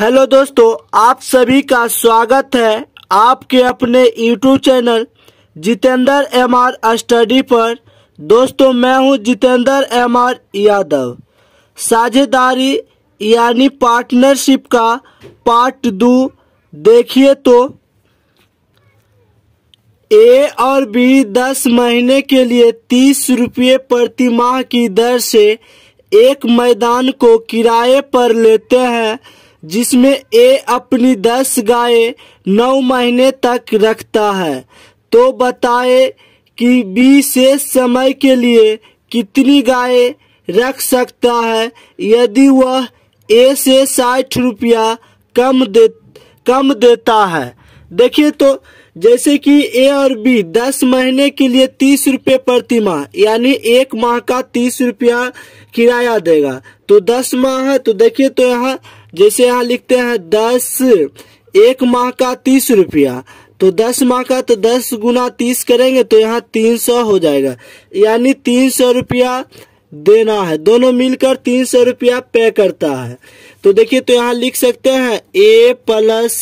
hello दोस्तों आप सभी का स्वागत है आपके अपने YouTube channel Jitendra M R study पर दोस्तों मैं हूं जितेंद्र एम आर यादव साझेदारी यानी पार्टनरशिप का पार्ट दो देखिए तो ए और बी दस महीने के लिए तीस रुपये प्रति माह की दर से एक मैदान को किराए पर लेते हैं जिसमें ए अपनी दस गाय नौ महीने तक रखता है तो बताए कि बी से समय के लिए कितनी गाय रख सकता है यदि वह ए से साठ रुपया कम दे कम देता है देखिए तो जैसे कि ए और बी दस महीने के लिए तीस रुपये प्रति माह यानी एक माह का तीस रुपया किराया देगा तो दस माह है तो देखिए तो यहाँ जैसे यहाँ लिखते हैं दस एक माह का तीस रुपया तो दस माह का तो दस गुना तीस करेंगे तो यहाँ तीन सौ हो जाएगा यानी तीन सौ रुपया देना है दोनों मिलकर तीन सौ रुपया पे करता है तो देखिए तो यहाँ लिख सकते हैं ए प्लस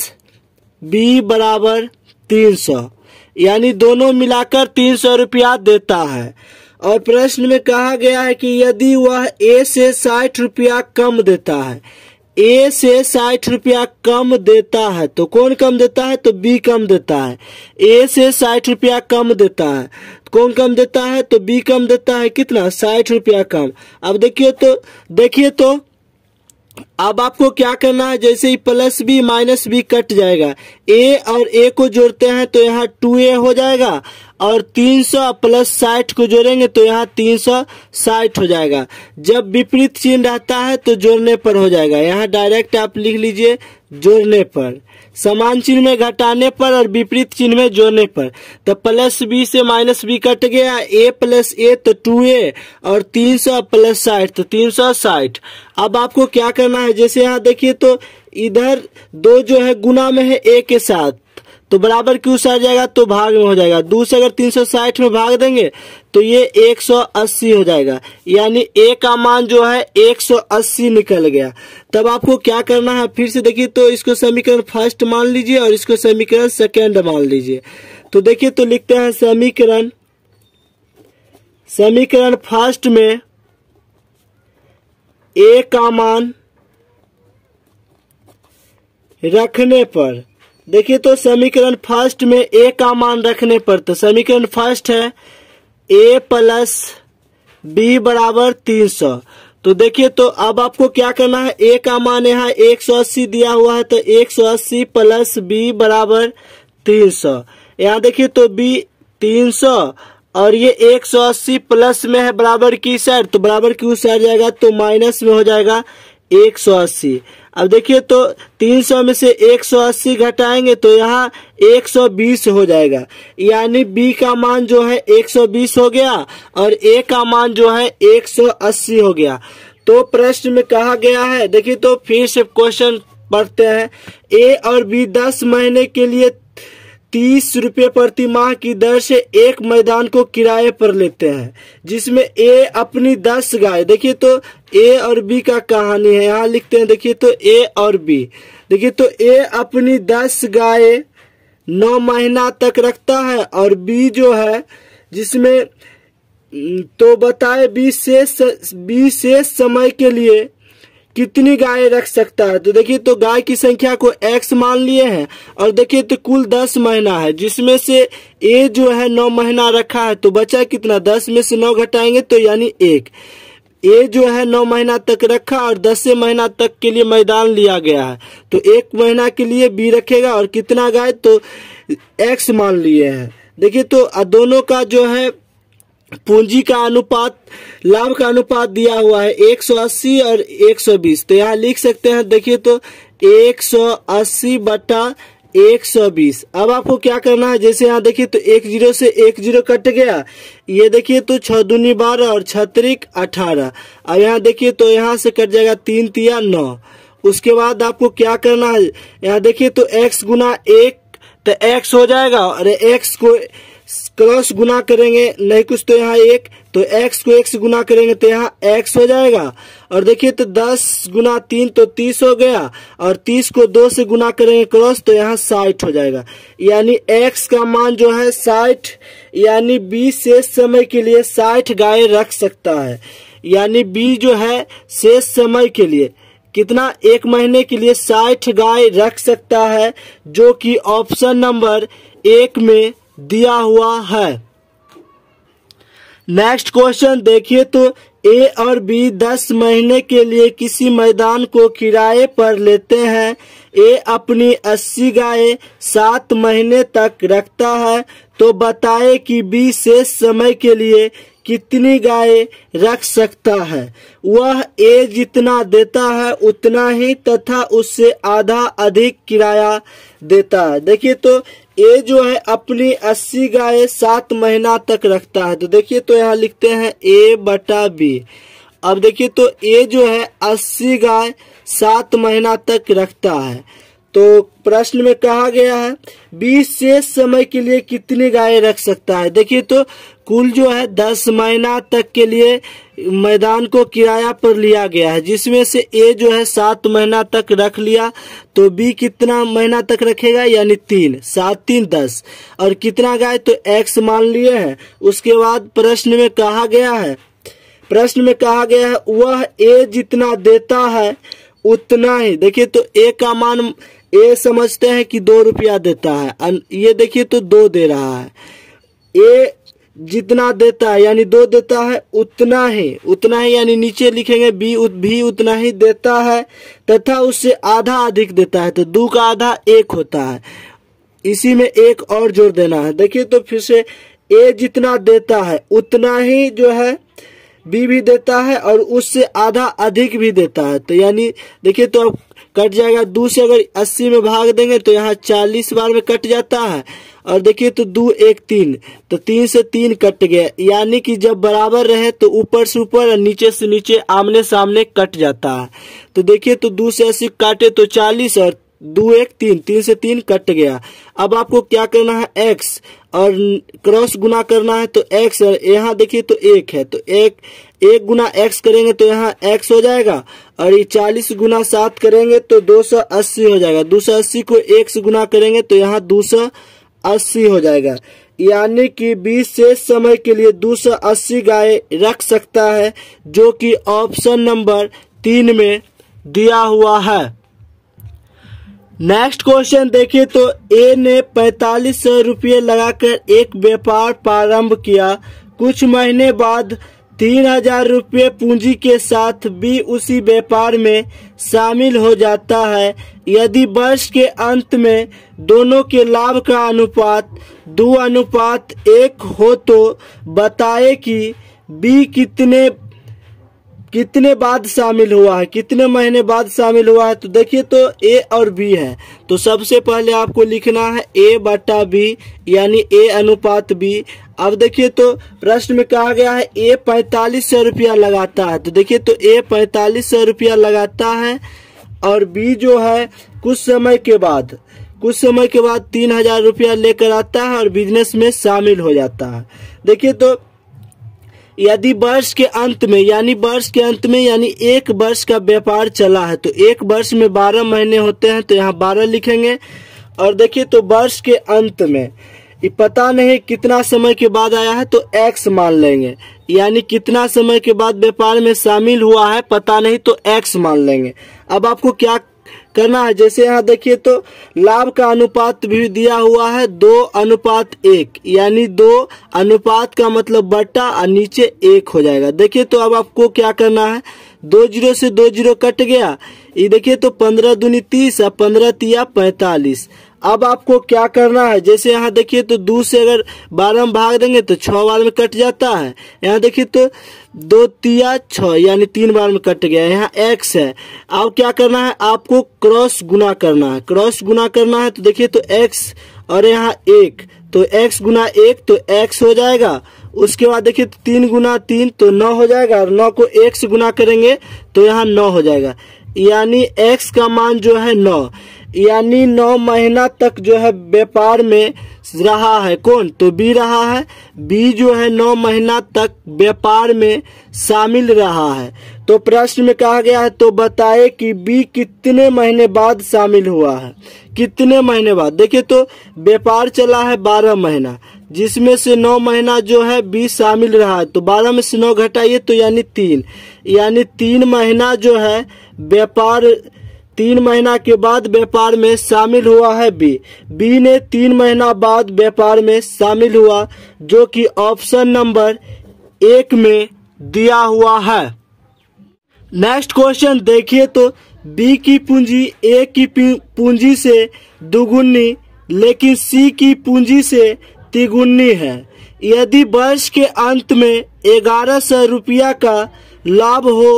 बी बराबर तीन सौ यानी दोनों मिलाकर तीन सौ रुपया देता है और प्रश्न में कहा गया है कि यदि वह ए से साठ रुपया कम देता है ए से साठ रुपया कम देता है तो कौन कम देता है तो बी कम देता है ए से साठ रुपया कम देता है तो कौन कम देता है तो बी कम देता है कितना साठ रुपया कम अब देखिए तो देखिए तो अब आपको क्या करना है जैसे ही plus B minus B cut जाएगा ए और ए को जोड़ते हैं तो यहाँ टू ए हो जाएगा और 300 प्लस साठ को जोड़ेंगे तो यहाँ तीन साठ हो जाएगा जब विपरीत चिन्ह रहता है तो जोड़ने पर हो जाएगा यहाँ डायरेक्ट आप लिख लीजिए जोड़ने पर समान चिन्ह में घटाने पर और विपरीत चिन्ह में जोड़ने पर तो प्लस बी से माइनस बी कट गया ए प्लस ए तो टू ए और तीन सौ प्लस साठ तो तीन सौ साठ अब आपको क्या करना है जैसे यहाँ देखिए तो इधर दो जो है गुना में है ए के साथ तो बराबर क्यू से आ जाएगा तो भाग में हो जाएगा दो से अगर तीन सौ साठ में भाग देंगे तो ये एक सौ अस्सी हो जाएगा यानी ए का मान जो है एक सौ अस्सी निकल गया तब आपको क्या करना है फिर से देखिए तो इसको समीकरण फर्स्ट मान लीजिए और इसको समीकरण सेकेंड मान लीजिए तो देखिए तो लिखते हैं समीकरण समीकरण फर्स्ट में ए का मान रखने पर देखिए तो समीकरण फर्स्ट में ए का मान रखने पर तो समीकरण फर्स्ट है ए प्लस बी बराबर तीन सौ तो देखिए तो अब आपको क्या करना है ए का मान यहाँ एक सौ अस्सी दिया हुआ है तो एक सौ अस्सी प्लस बी बराबर तीन सौ यहाँ देखिए तो बी तीन सौ और ये एक सौ अस्सी प्लस में है बराबर की साइड तो बराबर की उस साइड जाएगा तो माइनस में हो जाएगा एक सौ अस्सी अब देखिए तो 300 में से 180 घटाएंगे तो यहाँ 120 हो जाएगा यानी b का मान जो है 120 हो गया और a का मान जो है 180 हो गया तो प्रश्न में कहा गया है देखिए तो फिर से क्वेश्चन पढ़ते हैं ए और बी दस महीने के लिए तीस रुपये प्रति माह की दर से एक मैदान को किराए पर लेते हैं जिसमें ए अपनी दस गाय देखिए तो ए और बी का कहानी है यहाँ लिखते हैं देखिए तो ए और बी देखिए तो ए अपनी दस गाय नौ महीना तक रखता है और बी जो है जिसमें तो बताए बी से बी से समय के लिए कितनी गाय रख सकता है तो देखिए तो गाय की संख्या को एक्स मान लिए हैं और देखिए तो कुल दस महीना है जिसमें से ए जो है नौ महीना रखा है तो बचा कितना दस में से नौ घटाएंगे तो यानी एक ए जो है नौ महीना तक रखा और दसवें महीना तक के लिए मैदान लिया गया है तो एक महीना के लिए बी रखेगा और कितना गाय तो एक्स मान लिए हैं देखिए तो दोनों का जो है पूंजी का अनुपात लाभ का अनुपात दिया हुआ है 180 और 120 तो यहाँ लिख सकते हैं देखिए तो 180 बटा एक सौ बीस अब आपको क्या करना है जैसे यहाँ देखिए तो एक जीरो से एक जीरो कट गया ये देखिए तो छः दूनी बारह और छत्रिक अठारह अब यहाँ देखिए तो यहाँ से कट जाएगा तीन तिया नौ उसके बाद आपको क्या करना है यहाँ देखिए तो एक्स गुना एक तो एक्स हो जाएगा और एक्स को क्रॉस गुना करेंगे नहीं कुछ तो यहाँ एक तो x को से गुना करेंगे तो यहाँ x हो जाएगा और देखिए तो 10 गुना तीन तो 30 हो गया और 30 को दो से गुना करेंगे क्रॉस तो यहाँ साठ हो जाएगा यानी x का मान जो है साठ यानी बी शेष समय के लिए साठ गाय रख सकता है यानी बी जो है शेष समय के लिए कितना एक महीने के लिए साठ गाय रख सकता है जो कि ऑप्शन नंबर एक में दिया हुआ है नेक्स्ट क्वेश्चन देखिए तो ए और बी दस महीने के लिए किसी मैदान को किराए पर लेते हैं ए अपनी अस्सी गाय सात महीने तक रखता है तो बताए कि बी शेष समय के लिए कितनी गाय रख सकता है वह ए जितना देता है उतना ही तथा उससे आधा अधिक किराया देता है देखिए तो ये जो है अपनी अस्सी गाय सात महीना तक रखता है तो देखिए तो यहाँ लिखते हैं ए बटा बी अब देखिए तो ए जो है अस्सी गाय सात महीना तक रखता है तो प्रश्न में कहा गया है बीस शेष समय के लिए कितनी गाय रख सकता है देखिए तो कुल जो है दस महीना तक के लिए मैदान को किराया पर लिया गया है जिसमें से ए जो है सात महीना तक रख लिया तो बी कितना महीना तक रखेगा यानी तीन सात तीन दस और कितना गाय तो एक्स मान लिए हैं उसके बाद प्रश्न में कहा गया है प्रश्न में कहा गया है वह ए जितना देता है उतना ही देखिए तो ए का मान ए समझते हैं कि दो रुपया देता है ये देखिए तो दो दे रहा है ए जितना देता है यानी दो देता है उतना ही उतना ही यानी नीचे लिखेंगे बी उत, भी उतना ही देता है तथा उससे आधा अधिक देता है तो दो का आधा एक होता है इसी में एक और जोड़ देना है देखिए तो फिर से ए जितना देता है उतना ही जो है बी भी देता है और उससे आधा अधिक भी देता है तो यानी देखिए तो अब कट जाएगा दो से अगर अस्सी में भाग देंगे तो यहाँ चालीस बार में कट जाता है और देखिए तो दो एक तीन तो तीन से तीन कट गया यानी कि जब बराबर रहे तो ऊपर से ऊपर और नीचे से नीचे आमने सामने कट जाता है तो देखिए तो दो से अस्सी काटे तो चालीस और दो एक तीन तीन से तीन कट गया अब आपको क्या करना है एक्स और क्रॉस गुना करना है तो एक्स और यहाँ देखिए तो एक है तो एक एक गुना एक्स करेंगे तो यहाँ एक्स हो जाएगा और ये चालीस गुना सात करेंगे तो दो सौ अस्सी हो जाएगा दो सौ अस्सी को एक से गुना करेंगे तो यहाँ दो सौ अस्सी हो जाएगा यानी कि बीस से समय के लिए दो सौ अस्सी गाय रख सकता है जो कि ऑप्शन नंबर तीन में दिया हुआ है नेक्स्ट क्वेश्चन देखिए तो ए ने पैतालीस सौ रूपये लगाकर एक व्यापार प्रारंभ किया कुछ महीने बाद तीन हजार रूपये पूंजी के साथ भी उसी व्यापार में शामिल हो जाता है यदि वर्ष के अंत में दोनों के लाभ का अनुपात दो अनुपात एक हो तो बताए कि बी कितने कितने बाद शामिल हुआ है कितने महीने बाद शामिल हुआ है तो देखिए तो ए और बी है तो सबसे पहले आपको लिखना है ए बटा बी यानी ए अनुपात बी अब देखिए तो प्रश्न में कहा गया है ए पैंतालीस सौ रुपया लगाता है तो देखिए तो ए पैंतालीस सौ रुपया लगाता है और बी जो है कुछ समय के बाद कुछ समय के बाद तीन हजार रुपया लेकर आता है और बिजनेस में शामिल हो जाता है देखिए तो यदि वर्ष के अंत में यानी वर्ष के अंत में यानी एक वर्ष का व्यापार चला है तो एक वर्ष में बारह महीने होते हैं तो यहाँ बारह लिखेंगे और देखिए तो वर्ष के अंत में पता नहीं कितना समय के बाद आया है तो एक्स मान लेंगे यानी कितना समय के बाद व्यापार में शामिल हुआ है पता नहीं तो एक्स मान लेंगे अब आपको क्या करना है जैसे यहाँ देखिए तो लाभ का अनुपात भी दिया हुआ है दो अनुपात एक यानी दो अनुपात का मतलब बट्टा और नीचे एक हो जाएगा देखिए तो अब आपको क्या करना है दो जीरो से दो जीरो कट गया ये देखिए तो पंद्रह दूनी तीस और पंद्रह तिया पैंतालीस अब आपको क्या करना है जैसे यहाँ देखिए तो दो से अगर बारह में भाग देंगे तो छः बार में कट जाता है यहाँ देखिए तो दो तिया छ यानी तीन बार में कट गया यहाँ एक्स है अब क्या करना है आपको क्रॉस गुना करना है क्रॉस गुना करना है तो देखिए तो एक्स और यहाँ एक तो एक्स गुना एक तो एक्स हो जाएगा उसके बाद देखिए तो तीन गुना तीन तो नौ हो जाएगा और नौ को एक्स गुना करेंगे तो यहाँ नौ हो जाएगा यानी एक्स का मान जो है नौ यानी नौ महीना तक जो है व्यापार में रहा है कौन तो बी रहा है बी जो है नौ महीना तक व्यापार में शामिल रहा है तो प्रश्न में कहा गया है तो बताए कि बी कितने महीने बाद शामिल हुआ है कितने महीने बाद देखिए तो व्यापार चला है बारह महीना जिसमें से नौ महीना जो है बी शामिल रहा है तो बारह में से नौ घटाइए तो यानी तीन यानी तीन महीना जो है व्यापार तीन महीना के बाद व्यापार में शामिल हुआ है बी बी ने तीन महीना बाद व्यापार में शामिल हुआ जो कि ऑप्शन नंबर एक में दिया हुआ है नेक्स्ट क्वेश्चन देखिए तो बी की पूंजी ए की पूंजी से दुगुनी लेकिन सी की पूंजी से तिगुनी है यदि वर्ष के अंत में ग्यारह सौ रुपया का लाभ हो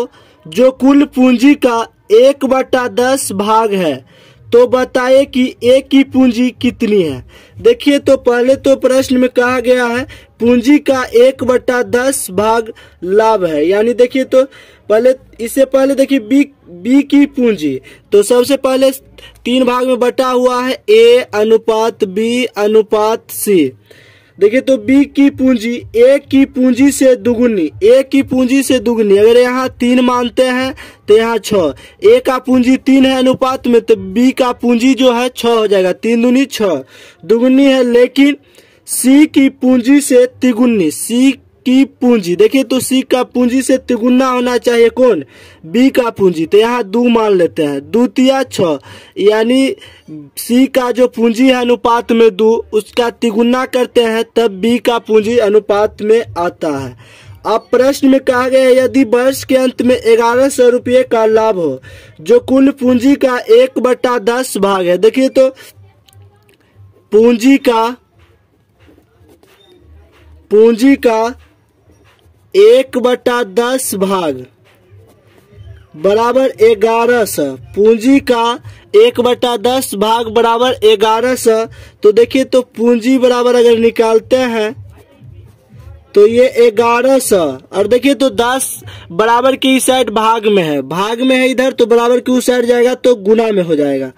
जो कुल पूंजी का एक बटा दस भाग है तो बताए कि एक की पूंजी कितनी है देखिए तो पहले तो प्रश्न में कहा गया है पूंजी का एक बटा दस भाग लाभ है यानी देखिए तो पहले इससे पहले देखिए बी बी की पूंजी तो सबसे पहले तीन भाग में बटा हुआ है ए अनुपात बी अनुपात सी देखिए तो बी की पूंजी ए की पूंजी से दुगुनी ए की पूंजी से दुगुनी अगर यहाँ तीन मानते हैं तो यहाँ छ ए का पूंजी तीन है अनुपात में तो बी का पूंजी जो है छ हो जाएगा तीन दुनी छ दुगुनी है लेकिन सी की पूंजी से तिगुनी सी की पूंजी देखिए तो सी का पूंजी से तिगुना होना चाहिए कौन बी का पूंजी तो यहाँ दो मान लेते हैं द्वितीय छ यानी सी का जो पूंजी है अनुपात में दो उसका तिगुना करते हैं तब बी का पूंजी अनुपात में आता है अब प्रश्न में कहा गया यदि वर्ष के अंत में ग्यारह सौ रुपये का लाभ हो जो कुल पूंजी का एक बट्टा दस भाग है देखिए तो पूंजी का पूंजी का एक बटा दस भाग बराबर ग्यारह सौ पूंजी का एक बटा दस भाग बराबर ग्यारह सौ तो देखिए तो पूंजी बराबर अगर निकालते हैं तो ये ग्यारह सौ और देखिए तो दस बराबर की साइड भाग में है भाग में है इधर तो बराबर की उस साइड जाएगा तो गुना में हो जाएगा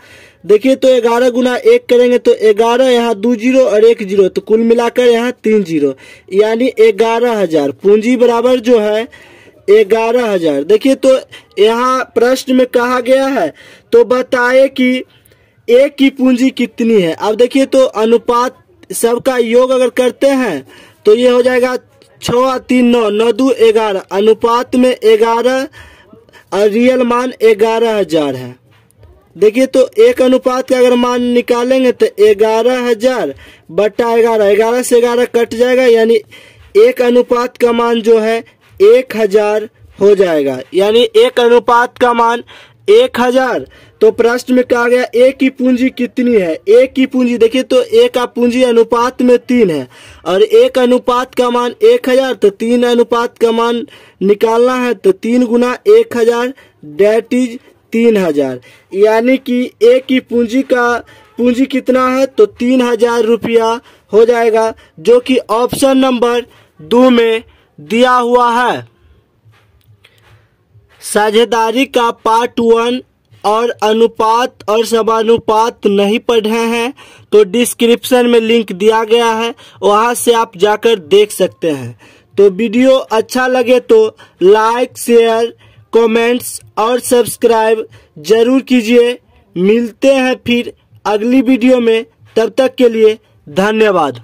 देखिए तो ग्यारह गुना एक करेंगे तो ग्यारह यहाँ दो जीरो और एक जीरो तो कुल मिलाकर यहाँ तीन जीरो यानी ग्यारह हजार पूंजी बराबर जो है ग्यारह हजार देखिए तो यहाँ प्रश्न में कहा गया है तो बताए कि एक की पूंजी कितनी है अब देखिए तो अनुपात सबका योग अगर करते हैं तो ये हो जाएगा छ तीन नौ नौ दो ग्यारह अनुपात में ग्यारह रियल मान ग्यारह हजार है देखिए तो एक अनुपात का अगर मान निकालेंगे तो ग्यारह हजार बट्टा ग्यारह ग्यारह से ग्यारह कट जाएगा यानी एक अनुपात का मान जो है एक हजार हो जाएगा यानी एक अनुपात का मान एक हजार तो प्रश्न में कहा गया एक की पूंजी कितनी है एक की पूंजी देखिए तो एक का पूंजी अनुपात में तीन है और एक अनुपात का मान एक हजार तो तीन अनुपात का मान निकालना है तो तीन गुना एक हजार डेट इज तीन हजार यानी कि एक की पूंजी का पूंजी कितना है तो तीन हजार रुपया हो जाएगा जो कि ऑप्शन नंबर दो में दिया हुआ है साझेदारी का पार्ट वन और अनुपात और समानुपात नहीं पढ़े हैं तो डिस्क्रिप्शन में लिंक दिया गया है वहाँ से आप जाकर देख सकते हैं तो वीडियो अच्छा लगे तो लाइक शेयर कमेंट्स और सब्सक्राइब जरूर कीजिए मिलते हैं फिर अगली वीडियो में तब तक के लिए धन्यवाद